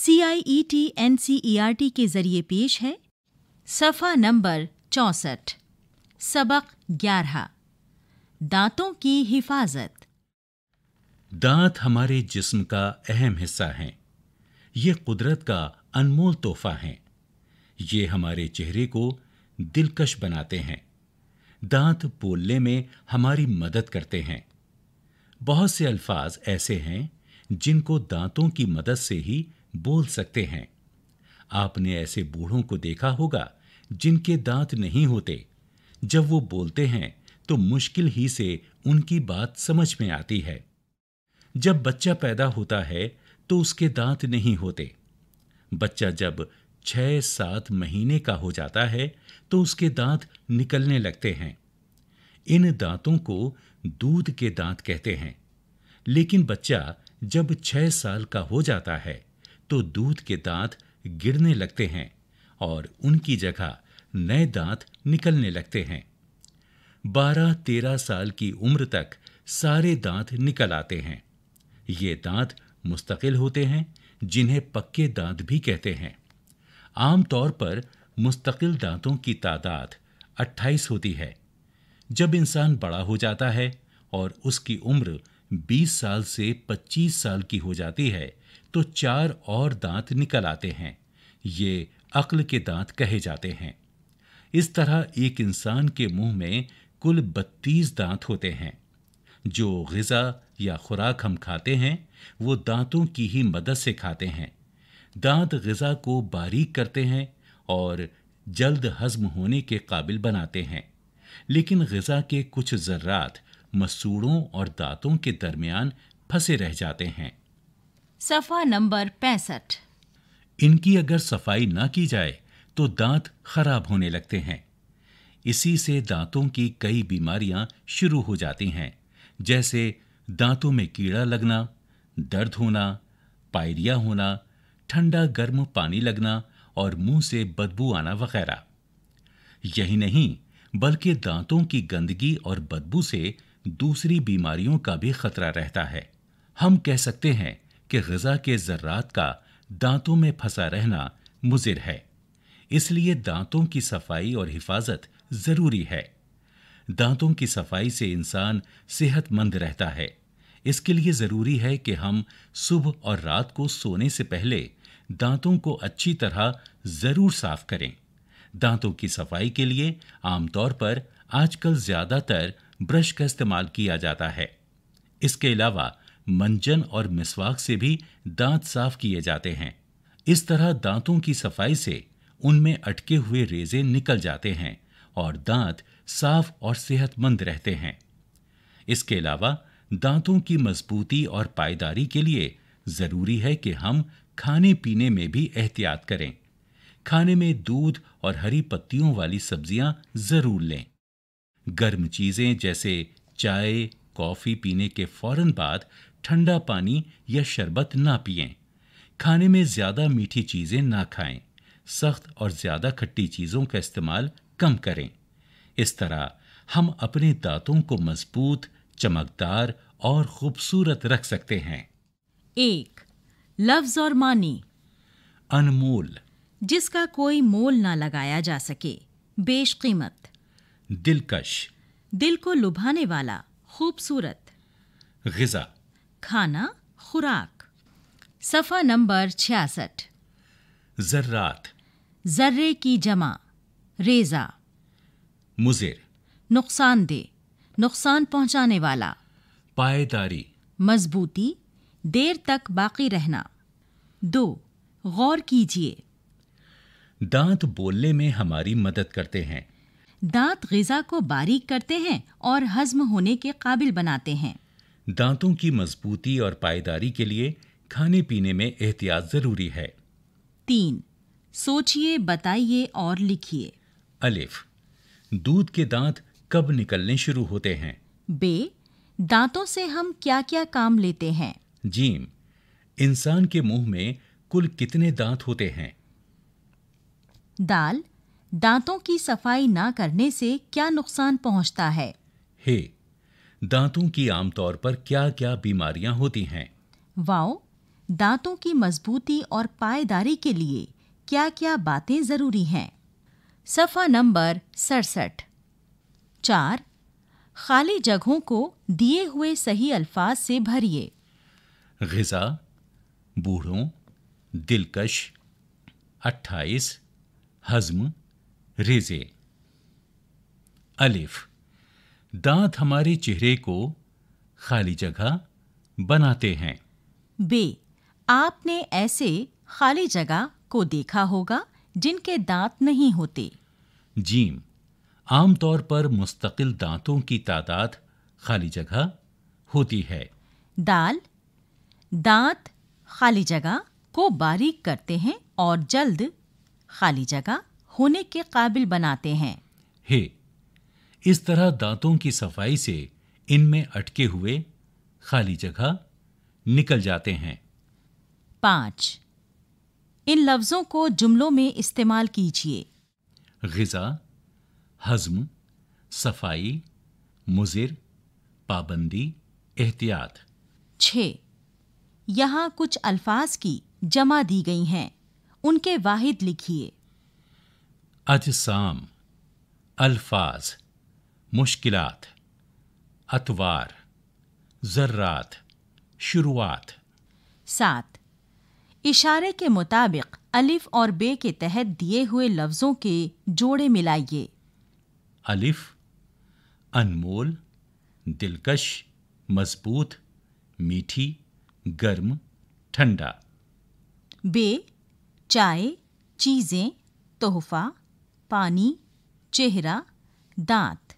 C I E T N C E R T के ज़रिए पेश है सफ़ा नंबर चौंसठ सबक ग्यारह दांतों की हिफाजत दांत हमारे जिस्म का अहम हिस्सा हैं ये कुदरत का अनमोल तोहफा हैं ये हमारे चेहरे को दिलकश बनाते हैं दांत बोलने में हमारी मदद करते हैं बहुत से अल्फाज ऐसे हैं जिनको दांतों की मदद से ही बोल सकते हैं आपने ऐसे बूढ़ों को देखा होगा जिनके दांत नहीं होते जब वो बोलते हैं तो मुश्किल ही से उनकी बात समझ में आती है जब बच्चा पैदा होता है तो उसके दांत नहीं होते बच्चा जब छह सात महीने का हो जाता है तो उसके दांत निकलने लगते हैं इन दांतों को दूध के दांत कहते हैं लेकिन बच्चा जब छह साल का हो जाता है तो दूध के दांत गिरने लगते हैं और उनकी जगह नए दांत निकलने लगते हैं बारह तेरह साल की उम्र तक सारे दांत निकल आते हैं ये दांत मुस्तकिल होते हैं जिन्हें पक्के दांत भी कहते हैं आमतौर पर मुस्तकिल दांतों की तादाद 28 होती है जब इंसान बड़ा हो जाता है और उसकी उम्र 20 साल से 25 साल की हो जाती है तो चार और दांत निकल आते हैं ये अक्ल के दांत कहे जाते हैं इस तरह एक इंसान के मुंह में कुल बत्तीस दांत होते हैं जो गज़ा या खुराक हम खाते हैं वो दांतों की ही मदद से खाते हैं दांत गज़ा को बारीक करते हैं और जल्द हजम होने के काबिल बनाते हैं लेकिन गज़ा के कुछ ज़र्रात मसूड़ों और दांतों के दरमियान फंसे रह जाते हैं सफा नंबर पैंसठ इनकी अगर सफाई ना की जाए तो दांत खराब होने लगते हैं इसी से दांतों की कई बीमारियां शुरू हो जाती हैं जैसे दांतों में कीड़ा लगना दर्द होना पायरिया होना ठंडा गर्म पानी लगना और मुंह से बदबू आना वगैरह यही नहीं बल्कि दांतों की गंदगी और बदबू से दूसरी बीमारियों का भी खतरा रहता है हम कह सकते हैं कि गज़ा के ज़र्रात का दांतों में फंसा रहना मुजिर है इसलिए दांतों की सफाई और हिफाजत ज़रूरी है दांतों की सफाई से इंसान सेहतमंद रहता है इसके लिए ज़रूरी है कि हम सुबह और रात को सोने से पहले दांतों को अच्छी तरह ज़रूर साफ करें दांतों की सफाई के लिए आमतौर पर आजकल ज़्यादातर ब्रश का इस्तेमाल किया जाता है इसके अलावा मंजन और मिसवाक से भी दांत साफ किए जाते हैं इस तरह दांतों की सफाई से उनमें अटके हुए रेजे निकल जाते हैं और दांत साफ और सेहतमंद रहते हैं इसके अलावा दांतों की मजबूती और पायदारी के लिए ज़रूरी है कि हम खाने पीने में भी एहतियात करें खाने में दूध और हरी पत्तियों वाली सब्जियां ज़रूर लें गर्म चीज़ें जैसे चाय कॉफ़ी पीने के फौरन बाद ठंडा पानी या शरबत ना पिए खाने में ज़्यादा मीठी चीज़ें ना खाएं सख्त और ज़्यादा खट्टी चीज़ों का इस्तेमाल कम करें इस तरह हम अपने दांतों को मजबूत चमकदार और खूबसूरत रख सकते हैं एक लफ्ज और मानी अनमोल जिसका कोई मोल ना लगाया जा सके बेशकीमत दिलकश दिल को लुभाने वाला खूबसूरत गजा खाना खुराक सफ़ा नंबर छियासठ जर्रात जर्रे की जमा रेजा मुजिर नुकसान दे नुकसान पहुंचाने वाला पायेदारी मजबूती देर तक बाकी रहना दो गौर कीजिए दांत बोलने में हमारी मदद करते हैं दांत गज़ा को बारीक करते हैं और हजम होने के काबिल बनाते हैं दांतों की मजबूती और पायदारी के लिए खाने पीने में एहतियात जरूरी है तीन सोचिए बताइए और लिखिए अलिफ दूध के दांत कब निकलने शुरू होते हैं बे दांतों से हम क्या-क्या काम लेते हैं जीम इंसान के मुंह में कुल कितने दांत होते हैं दाल दांतों की सफाई ना करने से क्या नुकसान पहुंचता है हे दांतों की आमतौर पर क्या क्या बीमारियां होती हैं वाओ दांतों की मजबूती और पायदारी के लिए क्या क्या बातें ज़रूरी हैं सफ़ा नंबर सड़सठ चार खाली जगहों को दिए हुए सही अल्फाज से भरिए गज़ा बूढ़ों दिलकश अट्ठाईस हज़म रेजे अलिफ़ दांत हमारे चेहरे को खाली जगह बनाते हैं बे आपने ऐसे खाली जगह को देखा होगा जिनके दांत नहीं होते जीम आमतौर पर मुस्तकिल दांतों की तादाद खाली जगह होती है दाल दांत खाली जगह को बारीक करते हैं और जल्द खाली जगह होने के काबिल बनाते हैं हे इस तरह दांतों की सफाई से इनमें अटके हुए खाली जगह निकल जाते हैं पांच इन लफ्ज़ों को जुमलों में इस्तेमाल कीजिए गज़ा हज़म सफाई मुजिर पाबंदी एहतियात छ यहां कुछ अल्फाज की जमा दी गई हैं उनके वाहिद लिखिए अजसाम अल्फाज मुश्किलात अतवार ज़र्रात शुरुआत सात इशारे के मुताबिक अलिफ और बे के तहत दिए हुए लफ्ज़ों के जोड़े मिलाइए अलिफ अनमोल दिलकश मजबूत मीठी गर्म ठंडा बे चाय चीज़ें तोहफा पानी चेहरा दांत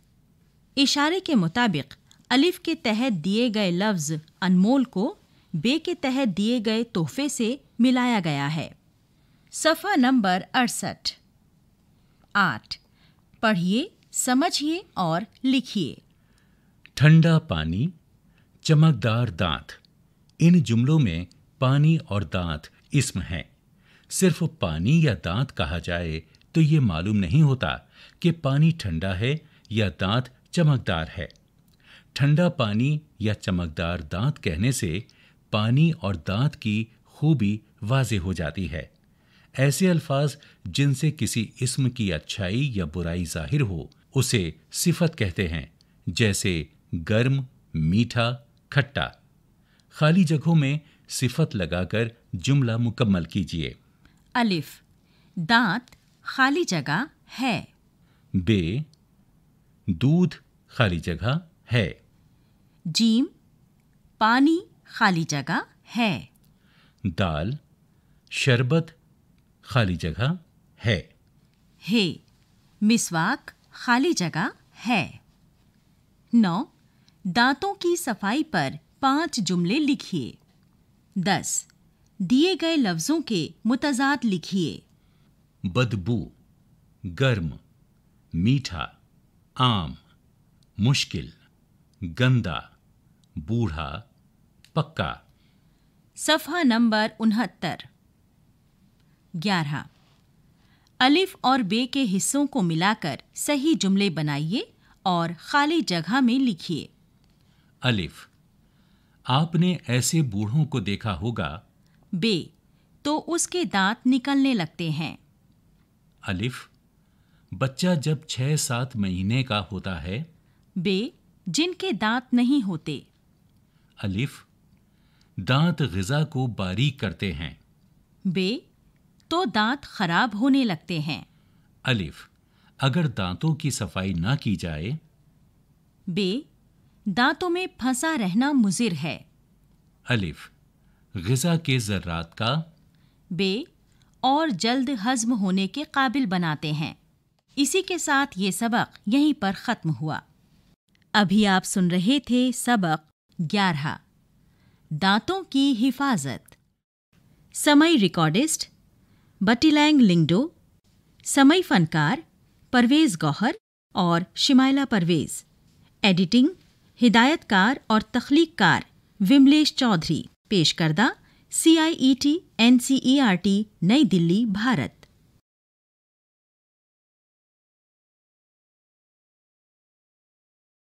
इशारे के मुताबिक अलिफ के तहत दिए गए लफ्ज़ अनमोल को बे के तहत दिए गए तोहफे से मिलाया गया है सफ़ा नंबर अड़सठ आठ पढ़िए समझिए और लिखिए ठंडा पानी चमकदार दांत इन जुमलों में पानी और दांत इसम है सिर्फ पानी या दांत कहा जाए तो ये मालूम नहीं होता कि पानी ठंडा है या दांत चमकदार है ठंडा पानी या चमकदार दांत कहने से पानी और दांत की खूबी वाजे हो जाती है ऐसे अल्फाज जिनसे किसी इसम की अच्छाई या बुराई जाहिर हो उसे सिफत कहते हैं जैसे गर्म मीठा खट्टा खाली जगहों में सिफत लगाकर जुमला मुकम्मल कीजिए अलिफ दांत खाली जगह है बे दूध खाली जगह है जीम पानी खाली जगह है दाल शरबत खाली जगह है हे मिसवाक खाली जगह है नौ दांतों की सफाई पर पांच जुमले लिखिए दस दिए गए लफ्ज़ों के मुतजाद लिखिए बदबू गर्म मीठा आम मुश्किल गंदा बूढ़ा पक्का सफा नंबर उनहत्तर ग्यारह अलिफ और बे के हिस्सों को मिलाकर सही जुमले बनाइए और खाली जगह में लिखिए अलिफ आपने ऐसे बूढ़ों को देखा होगा बे तो उसके दांत निकलने लगते हैं अलिफ बच्चा जब छह सात महीने का होता है बे जिनके दांत नहीं होते अलिफ दांत गज़ा को बारीक करते हैं बे तो दांत खराब होने लगते हैं अलिफ अगर दांतों की सफाई ना की जाए बे दांतों में फंसा रहना मुजिर है अलिफ गज़ा के ज़र्रात का बे और जल्द हज़म होने के काबिल बनाते हैं इसी के साथ ये सबक यहीं पर ख़त्म हुआ अभी आप सुन रहे थे सबक ग्यारह दांतों की हिफाजत समय रिकॉर्डिस्ट बटीलैंग लिंगडो समय फनकार परवेज़ गौहर और शिमाइला परवेज़ एडिटिंग हिदायतकार और तख्लीककार विमलेश चौधरी पेश करदा C I E e T N C E e R T नई दिल्ली भारत